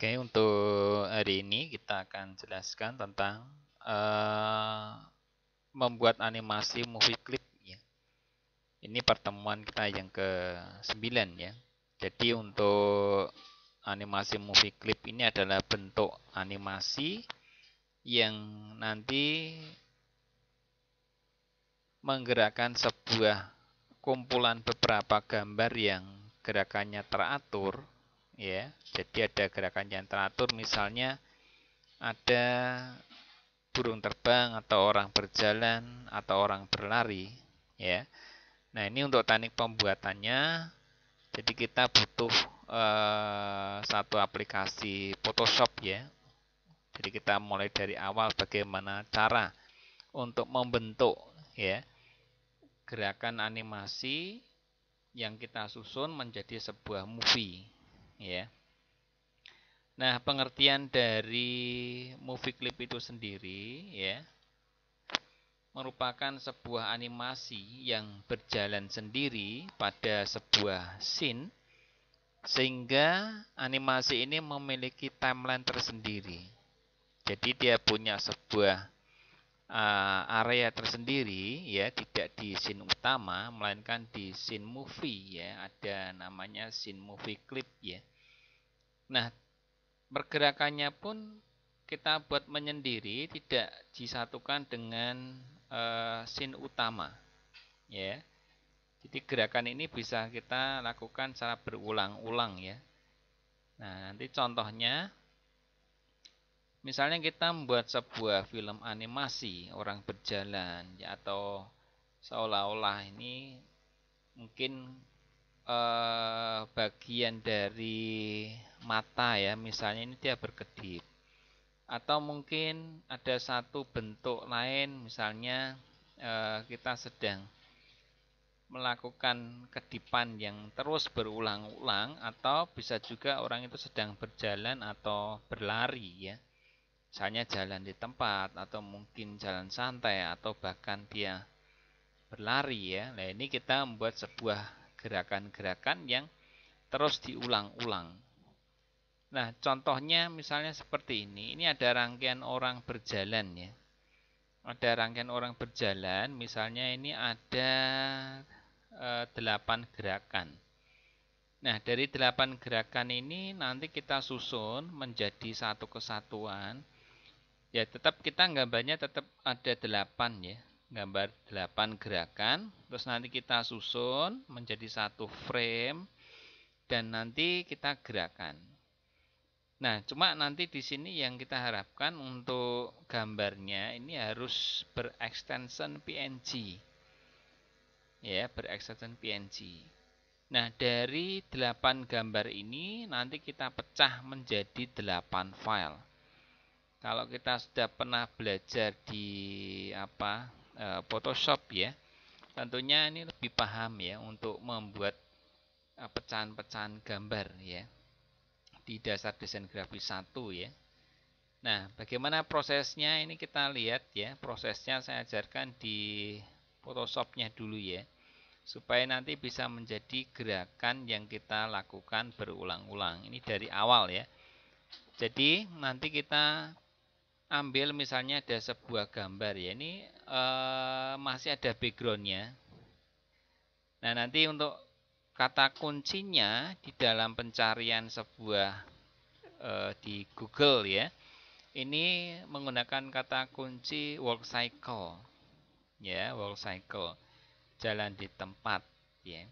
Oke, untuk hari ini kita akan jelaskan tentang uh, membuat animasi movie clip. Ya. Ini pertemuan kita yang ke-9 ya. Jadi untuk animasi movie clip ini adalah bentuk animasi yang nanti menggerakkan sebuah kumpulan beberapa gambar yang gerakannya teratur ya jadi ada gerakan yang teratur misalnya ada burung terbang atau orang berjalan atau orang berlari ya nah ini untuk teknik pembuatannya jadi kita butuh eh, satu aplikasi Photoshop ya jadi kita mulai dari awal bagaimana cara untuk membentuk ya gerakan animasi yang kita susun menjadi sebuah movie ya. Nah, pengertian dari movie clip itu sendiri ya merupakan sebuah animasi yang berjalan sendiri pada sebuah scene sehingga animasi ini memiliki timeline tersendiri. Jadi dia punya sebuah uh, area tersendiri ya tidak di scene utama melainkan di scene movie ya ada namanya scene movie clip ya nah pergerakannya pun kita buat menyendiri tidak disatukan dengan uh, scene utama ya jadi gerakan ini bisa kita lakukan secara berulang-ulang ya nah nanti contohnya Misalnya kita membuat sebuah film animasi orang berjalan ya atau seolah-olah ini mungkin eh, bagian dari mata ya misalnya ini dia berkedip atau mungkin ada satu bentuk lain misalnya eh, kita sedang melakukan kedipan yang terus berulang-ulang atau bisa juga orang itu sedang berjalan atau berlari ya misalnya jalan di tempat atau mungkin jalan santai atau bahkan dia berlari ya. Nah, ini kita membuat sebuah gerakan-gerakan yang terus diulang-ulang. Nah, contohnya misalnya seperti ini. Ini ada rangkaian orang berjalan ya. Ada rangkaian orang berjalan, misalnya ini ada eh, delapan gerakan. Nah, dari delapan gerakan ini nanti kita susun menjadi satu kesatuan ya tetap kita gambarnya tetap ada 8 ya gambar 8 gerakan terus nanti kita susun menjadi satu frame dan nanti kita gerakan nah cuma nanti di sini yang kita harapkan untuk gambarnya ini harus berextension PNG ya berextension PNG nah dari 8 gambar ini nanti kita pecah menjadi 8 file kalau kita sudah pernah belajar di apa e, Photoshop ya tentunya ini lebih paham ya untuk membuat e, pecahan-pecahan gambar ya di dasar desain grafis satu ya nah bagaimana prosesnya ini kita lihat ya prosesnya saya ajarkan di Photoshopnya dulu ya supaya nanti bisa menjadi gerakan yang kita lakukan berulang-ulang ini dari awal ya jadi nanti kita ambil misalnya ada sebuah gambar ya ini eh, masih ada backgroundnya nah nanti untuk kata kuncinya di dalam pencarian sebuah eh, di Google ya ini menggunakan kata kunci work cycle ya work cycle jalan di tempat ya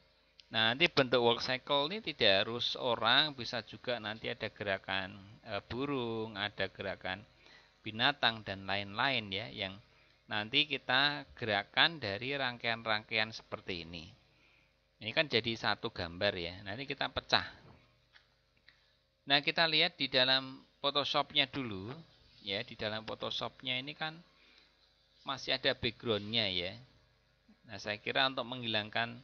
nah nanti bentuk work cycle ini tidak harus orang bisa juga nanti ada gerakan eh, burung ada gerakan binatang dan lain-lain ya yang nanti kita gerakkan dari rangkaian-rangkaian seperti ini. Ini kan jadi satu gambar ya. Nanti kita pecah. Nah, kita lihat di dalam Photoshop-nya dulu ya. Di dalam Photoshop-nya ini kan masih ada background-nya ya. Nah, saya kira untuk menghilangkan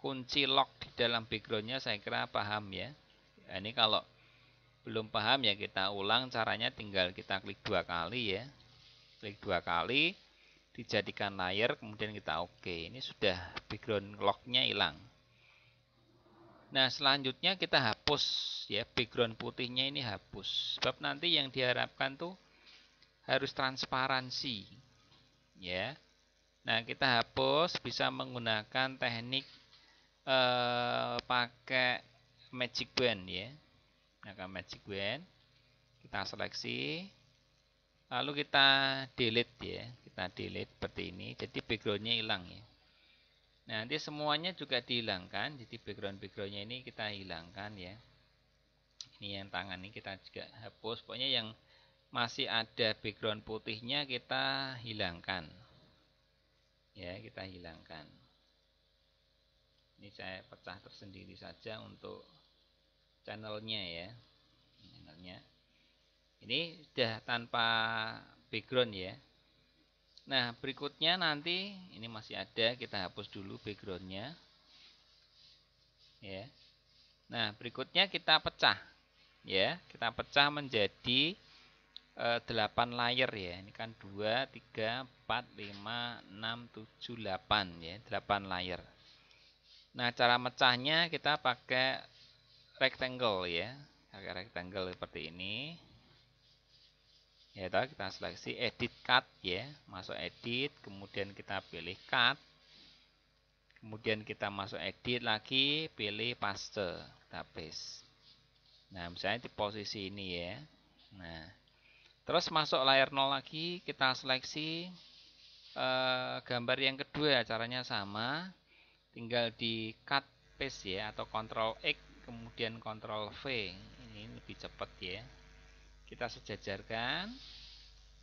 kunci lock di dalam background-nya saya kira paham ya. Nah, ini kalau belum paham ya kita ulang caranya tinggal kita klik dua kali ya klik dua kali dijadikan layer kemudian kita oke okay. ini sudah background locknya hilang nah selanjutnya kita hapus ya background putihnya ini hapus sebab nanti yang diharapkan tuh harus transparansi ya nah kita hapus bisa menggunakan teknik eh, pakai magic band ya maka magic wand kita seleksi lalu kita delete ya kita delete seperti ini jadi backgroundnya hilang ya nah, nanti semuanya juga dihilangkan jadi background backgroundnya ini kita hilangkan ya ini yang tangan ini kita juga hapus pokoknya yang masih ada background putihnya kita hilangkan ya kita hilangkan ini saya pecah tersendiri saja untuk channelnya ya channelnya ini sudah tanpa background ya nah berikutnya nanti ini masih ada kita hapus dulu backgroundnya ya nah berikutnya kita pecah ya kita pecah menjadi e, 8 layer ya ini kan 2 3 4 5 6 7 8 ya 8 layer nah cara mecahnya kita pakai rectangle ya agak rectangle seperti ini ya toh kita seleksi edit cut ya masuk edit kemudian kita pilih cut kemudian kita masuk edit lagi pilih paste kita paste nah misalnya di posisi ini ya nah terus masuk layar nol lagi kita seleksi eh, gambar yang kedua caranya sama tinggal di cut paste ya atau Control X kemudian kontrol V ini lebih cepat ya kita sejajarkan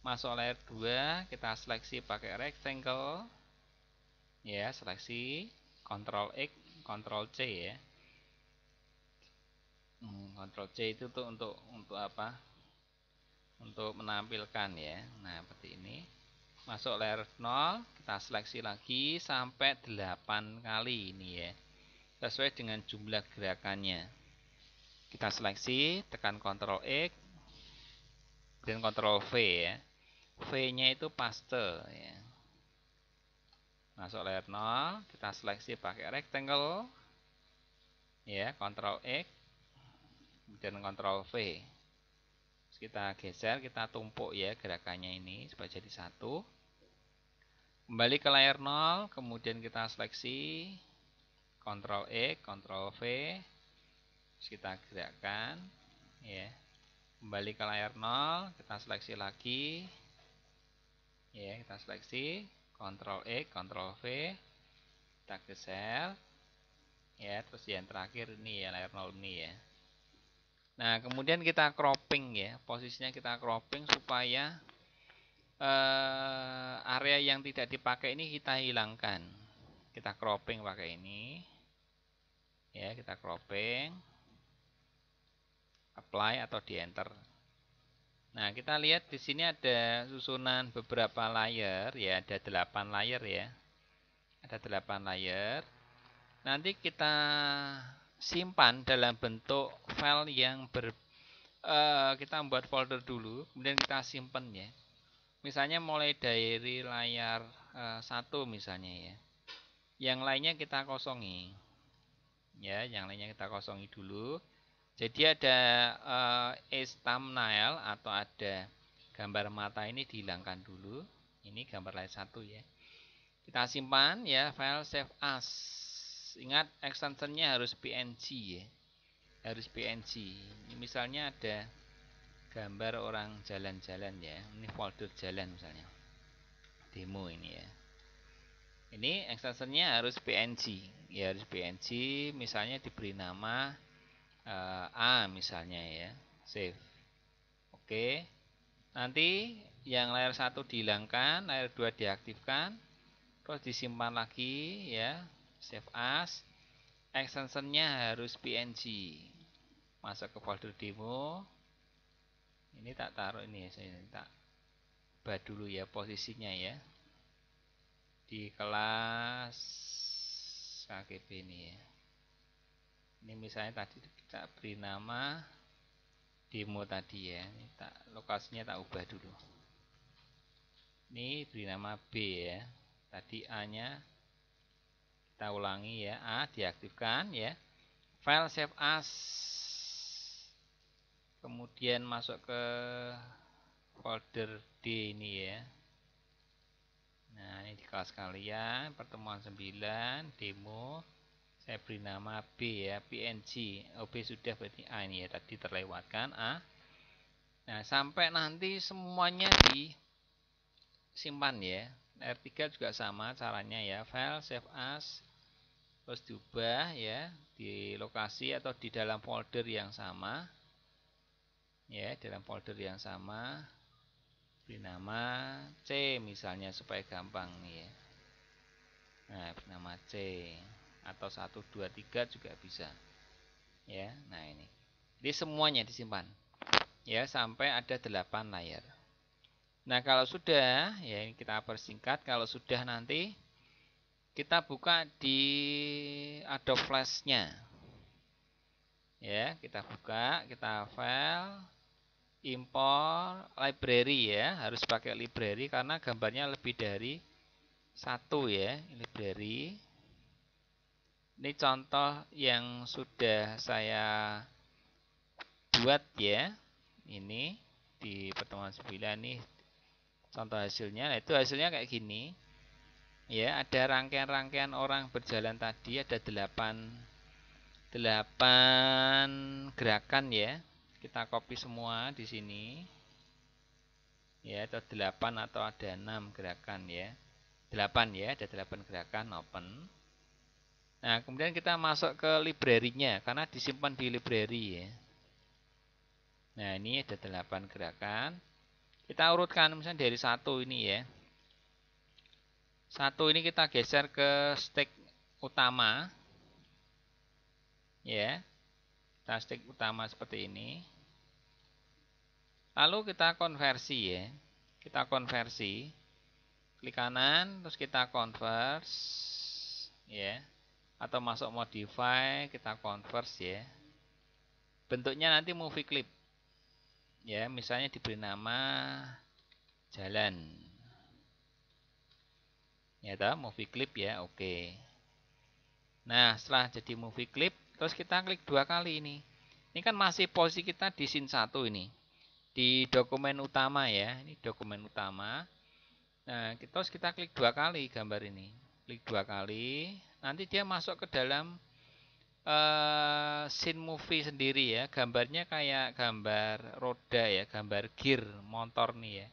masuk layer 2 kita seleksi pakai rectangle ya seleksi kontrol X kontrol C ya hmm, C itu tuh untuk untuk apa untuk menampilkan ya nah seperti ini masuk layer 0 kita seleksi lagi sampai 8 kali ini ya sesuai dengan jumlah gerakannya. Kita seleksi, tekan Ctrl X dan Ctrl V ya. V-nya itu paste ya. Masuk layer 0, kita seleksi pakai rectangle. Ya, Ctrl X dan Ctrl V. Terus kita geser, kita tumpuk ya gerakannya ini supaya jadi satu. Kembali ke layer 0, kemudian kita seleksi Ctrl E, Ctrl V. Terus kita gerakkan ya. Kembali ke layar 0, kita seleksi lagi. Ya, kita seleksi Ctrl E, Ctrl V. Kita geser. Ya, terus yang terakhir ini ya layar 0 ini ya. Nah, kemudian kita cropping ya. Posisinya kita cropping supaya eh, area yang tidak dipakai ini kita hilangkan kita cropping pakai ini ya kita cropping apply atau di enter nah kita lihat di sini ada susunan beberapa layer ya ada 8 layer ya ada 8 layer nanti kita simpan dalam bentuk file yang ber uh, kita membuat folder dulu kemudian kita simpan ya misalnya mulai dari layar uh, eh, 1 misalnya ya yang lainnya kita kosongi ya yang lainnya kita kosongi dulu jadi ada eh, is thumbnail atau ada gambar mata ini dihilangkan dulu ini gambar lain satu ya kita simpan ya file save as ingat extensionnya harus png ya harus png ini misalnya ada gambar orang jalan-jalan ya ini folder jalan misalnya demo ini ya ini extensionnya harus png ya harus png misalnya diberi nama uh, A misalnya ya save oke nanti yang layer 1 dihilangkan layer 2 diaktifkan terus disimpan lagi ya save as extensionnya harus png masuk ke folder demo ini tak taruh ini ya saya tak ubah dulu ya posisinya ya di kelas KGB ini ya ini misalnya tadi kita beri nama demo tadi ya ini tak, lokasinya tak ubah dulu ini beri nama B ya tadi A nya kita ulangi ya A diaktifkan ya file save as kemudian masuk ke folder D ini ya Nah, ini di kelas kalian, pertemuan 9, demo, saya beri nama B ya, PNG. OB sudah berarti A ini ya, tadi terlewatkan A. Nah, sampai nanti semuanya disimpan ya. R3 juga sama caranya ya, file, save as, terus diubah ya, di lokasi atau di dalam folder yang sama. Ya, dalam folder yang sama beri nama C misalnya supaya gampang ya nah beri nama C atau 1, 2, 3 juga bisa ya nah ini ini semuanya disimpan ya sampai ada 8 layer nah kalau sudah ya ini kita persingkat kalau sudah nanti kita buka di Adobe Flash-nya ya kita buka kita file import library ya harus pakai library karena gambarnya lebih dari satu ya library ini contoh yang sudah saya buat ya ini di pertemuan 9 nih contoh hasilnya nah itu hasilnya kayak gini ya ada rangkaian-rangkaian orang berjalan tadi ada 8 8 gerakan ya kita copy semua di sini. Ya, atau 8 atau ada 6 gerakan ya. 8 ya, ada 8 gerakan open. Nah, kemudian kita masuk ke library-nya karena disimpan di library ya. Nah, ini ada 8 gerakan. Kita urutkan misalnya dari satu ini ya. Satu ini kita geser ke stake utama. Ya tastik utama seperti ini. Lalu kita konversi ya. Kita konversi. Klik kanan terus kita convert ya. Atau masuk modify, kita convert ya. Bentuknya nanti movie clip. Ya, misalnya diberi nama jalan. Ya, toh, movie clip ya. Oke. Nah, setelah jadi movie clip Terus kita klik dua kali ini. Ini kan masih posisi kita di scene 1 ini. Di dokumen utama ya. Ini dokumen utama. Nah, kita terus kita klik dua kali gambar ini. Klik dua kali. Nanti dia masuk ke dalam uh, scene movie sendiri ya. Gambarnya kayak gambar roda ya. Gambar gear motor nih ya.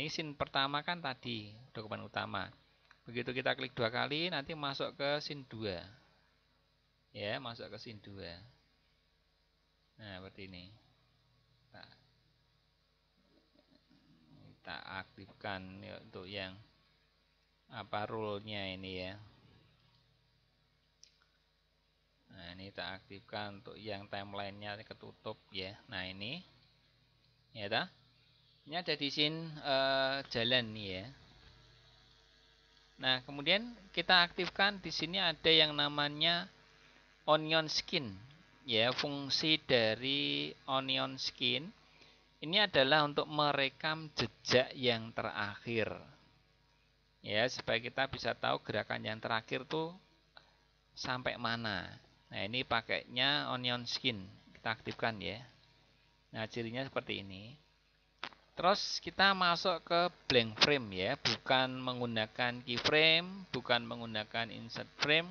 Ini scene pertama kan tadi. Dokumen utama. Begitu kita klik dua kali nanti masuk ke scene 2 ya masuk ke sin 2 ya. nah seperti ini nah. tak kita aktifkan ya untuk yang apa rule-nya ini ya nah ini kita aktifkan untuk yang timeline nya ketutup ya nah ini ya ta ini ada di sin uh, jalan nih ya nah kemudian kita aktifkan di sini ada yang namanya onion skin ya fungsi dari onion skin ini adalah untuk merekam jejak yang terakhir ya supaya kita bisa tahu gerakan yang terakhir tuh sampai mana nah ini pakainya onion skin kita aktifkan ya nah cirinya seperti ini terus kita masuk ke blank frame ya bukan menggunakan keyframe bukan menggunakan insert frame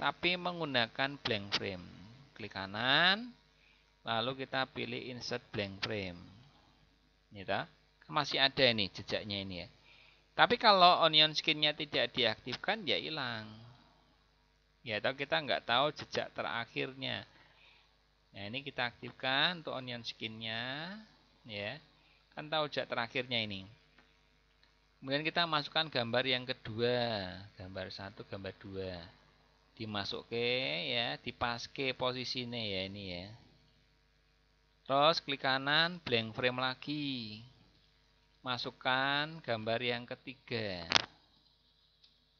tapi menggunakan blank frame. Klik kanan, lalu kita pilih insert blank frame. Ini dah. Masih ada ini jejaknya ini ya. Tapi kalau onion skinnya tidak diaktifkan ya hilang. Ya atau kita nggak tahu jejak terakhirnya. Nah ini kita aktifkan untuk onion skinnya, ya kan tahu jejak terakhirnya ini. Kemudian kita masukkan gambar yang kedua, gambar satu, gambar dua dimasuk ke ya dipas ke posisinya ya ini ya terus klik kanan blank frame lagi masukkan gambar yang ketiga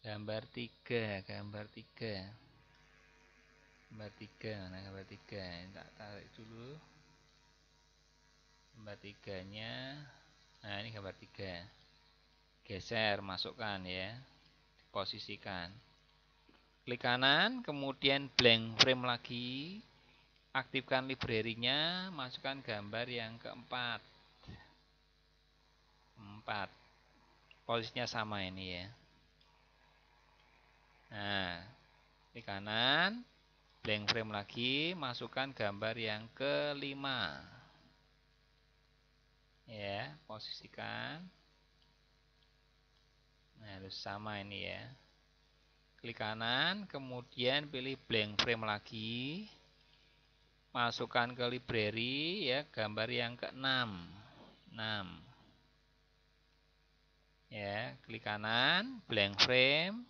gambar tiga gambar tiga gambar tiga mana gambar tiga tak tarik dulu gambar tiganya nah ini gambar tiga geser masukkan ya posisikan Klik kanan, kemudian blank frame lagi. Aktifkan librarynya masukkan gambar yang keempat. Empat. Posisinya sama ini ya. Nah, klik kanan, blank frame lagi, masukkan gambar yang kelima. Ya, posisikan. Nah, harus sama ini ya klik kanan kemudian pilih blank frame lagi masukkan ke library ya gambar yang ke 6 6 ya klik kanan blank frame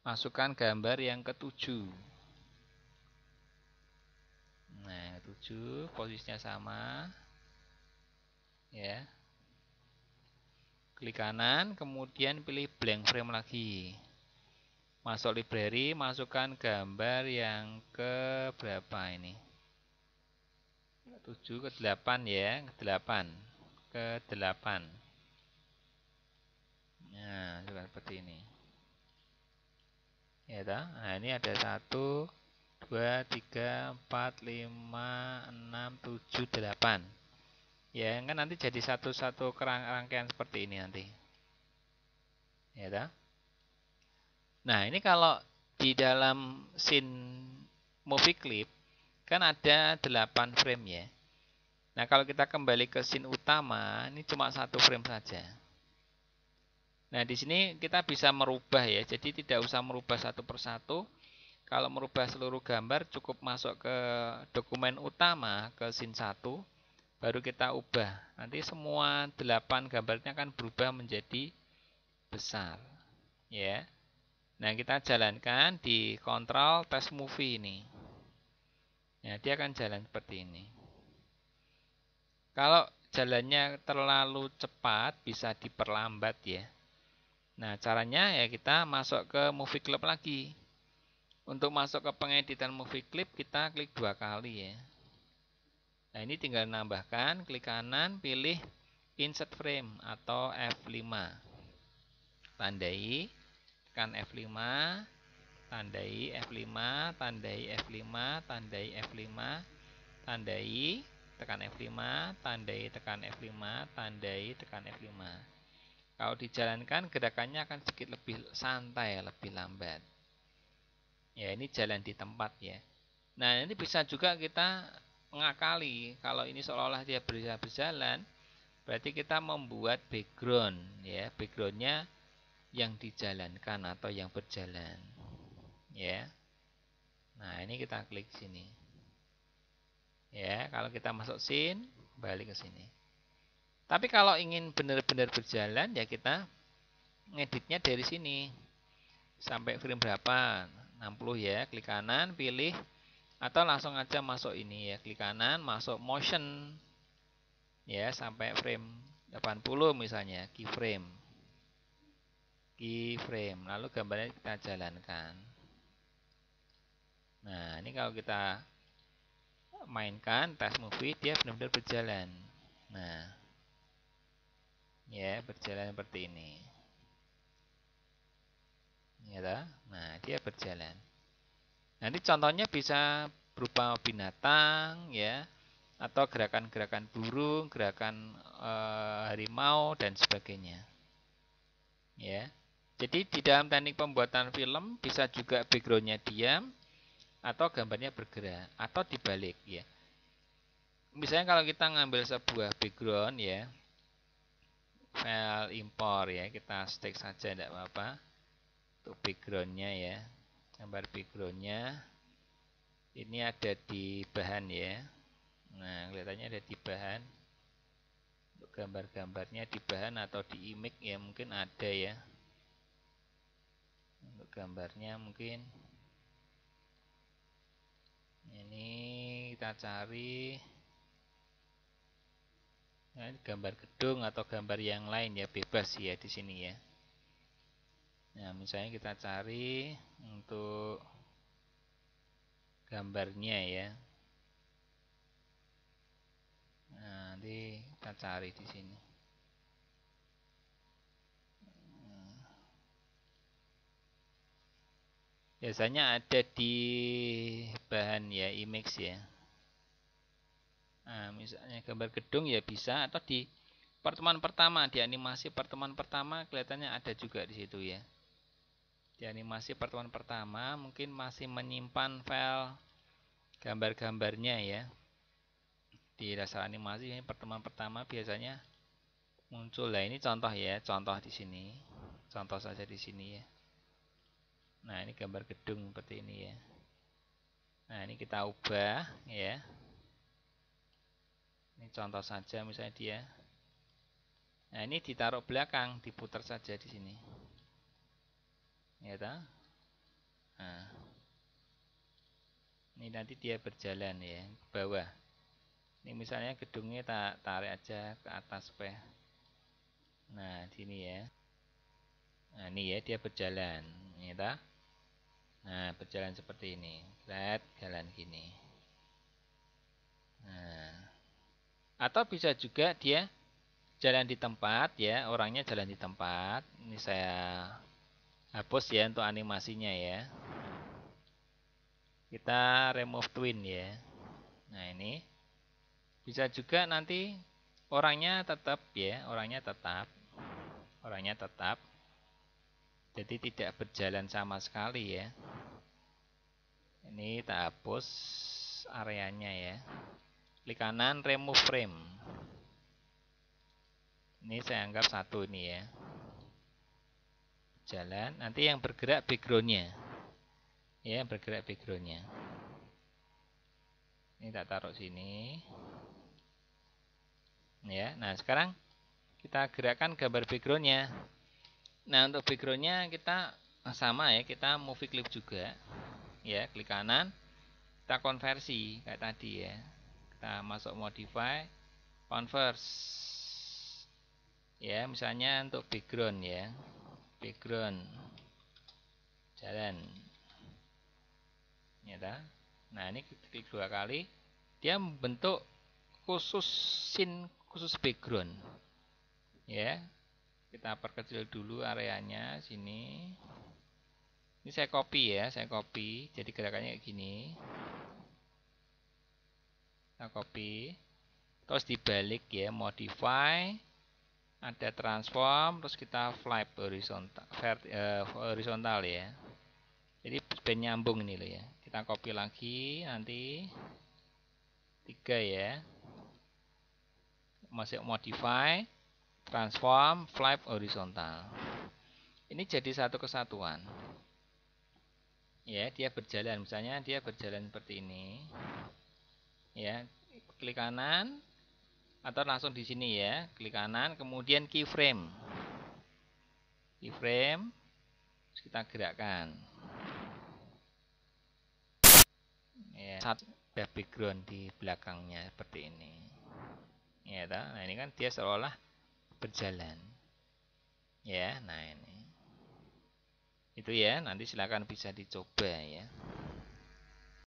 masukkan gambar yang ke-7 nah 7 posisinya sama ya klik kanan kemudian pilih blank frame lagi masuk library masukkan gambar yang ke berapa ini 7 ke 8 ya ke 8 ke 8 nah seperti ini ya toh? nah ini ada 1 2, 3, 4, 5, 6, 7, 8 ya kan nanti jadi satu-satu rangkaian seperti ini nanti ya tak? Nah, ini kalau di dalam scene movie clip kan ada 8 frame ya. Nah, kalau kita kembali ke scene utama, ini cuma satu frame saja. Nah, di sini kita bisa merubah ya. Jadi tidak usah merubah satu persatu. Kalau merubah seluruh gambar cukup masuk ke dokumen utama ke scene 1 baru kita ubah. Nanti semua 8 gambarnya akan berubah menjadi besar. Ya. Nah, kita jalankan di kontrol test movie ini. Ya, dia akan jalan seperti ini. Kalau jalannya terlalu cepat, bisa diperlambat ya. Nah, caranya ya kita masuk ke movie clip lagi. Untuk masuk ke pengeditan movie clip, kita klik dua kali ya. Nah, ini tinggal nambahkan, klik kanan, pilih insert frame atau F5. Tandai tekan F5 tandai F5 tandai F5 tandai F5 tandai tekan F5 tandai tekan F5 tandai tekan F5 kalau dijalankan gerakannya akan sedikit lebih santai lebih lambat ya ini jalan di tempat ya nah ini bisa juga kita mengakali kalau ini seolah-olah dia berjalan berjalan berarti kita membuat background ya backgroundnya yang dijalankan atau yang berjalan ya nah ini kita klik sini ya kalau kita masuk sin balik ke sini tapi kalau ingin benar-benar berjalan ya kita ngeditnya dari sini sampai frame berapa 60 ya klik kanan pilih atau langsung aja masuk ini ya klik kanan masuk motion ya sampai frame 80 misalnya keyframe keyframe lalu gambarnya kita jalankan nah ini kalau kita mainkan tas movie dia benar-benar berjalan nah ya berjalan seperti ini ya ta? nah dia berjalan nanti contohnya bisa berupa binatang ya atau gerakan-gerakan burung gerakan e, harimau dan sebagainya ya jadi di dalam teknik pembuatan film bisa juga backgroundnya diam atau gambarnya bergerak atau dibalik ya. Misalnya kalau kita ngambil sebuah background ya, file impor ya, kita stick saja tidak apa-apa. Untuk backgroundnya ya, gambar backgroundnya ini ada di bahan ya. Nah kelihatannya ada di bahan. Untuk gambar-gambarnya di bahan atau di image ya mungkin ada ya gambarnya mungkin ini kita cari nah, gambar gedung atau gambar yang lain ya bebas ya di sini ya nah misalnya kita cari untuk gambarnya ya nah, nanti kita cari di sini biasanya ada di bahan ya image ya nah, misalnya gambar gedung ya bisa atau di pertemuan pertama di animasi pertemuan pertama kelihatannya ada juga di situ ya di animasi pertemuan pertama mungkin masih menyimpan file gambar-gambarnya ya di dasar animasi ini pertemuan pertama biasanya muncul lah ini contoh ya contoh di sini contoh saja di sini ya Nah, ini gambar gedung seperti ini ya. Nah, ini kita ubah ya. Ini contoh saja misalnya dia. Nah, ini ditaruh belakang, diputar saja di sini. Ya ta? Nah. Ini nanti dia berjalan ya ke bawah. Ini misalnya gedungnya tak tarik aja ke atas supaya. Nah, sini ya. Nah, ini ya dia berjalan, ya ta? Nah, berjalan seperti ini. Lihat jalan gini. Nah, atau bisa juga dia jalan di tempat ya, orangnya jalan di tempat. Ini saya hapus ya untuk animasinya ya. Kita remove twin ya. Nah, ini bisa juga nanti orangnya tetap ya, orangnya tetap. Orangnya tetap jadi tidak berjalan sama sekali ya ini tak hapus areanya ya klik kanan remove frame ini saya anggap satu ini ya jalan nanti yang bergerak backgroundnya ya yang bergerak backgroundnya ini tak taruh sini ya nah sekarang kita gerakkan gambar backgroundnya Nah untuk backgroundnya kita sama ya, kita movie clip juga, ya klik kanan, kita konversi kayak tadi ya, kita masuk modify, converse, ya misalnya untuk background ya, background jalan, ya ta? Nah ini kita klik dua kali, dia membentuk khusus scene khusus background, ya kita perkecil dulu areanya sini ini saya copy ya saya copy jadi gerakannya kayak gini kita copy terus dibalik ya modify ada transform terus kita flip horizontal eh, horizontal ya jadi band nyambung ini loh ya kita copy lagi nanti tiga ya masih modify transform flap horizontal. Ini jadi satu kesatuan. Ya, dia berjalan. Misalnya dia berjalan seperti ini. Ya, klik kanan atau langsung di sini ya, klik kanan kemudian keyframe. Keyframe kita gerakkan. Ya, satu background di belakangnya seperti ini. Ya, nah ini kan dia seolah berjalan. Ya, nah ini. Itu ya, nanti silakan bisa dicoba ya.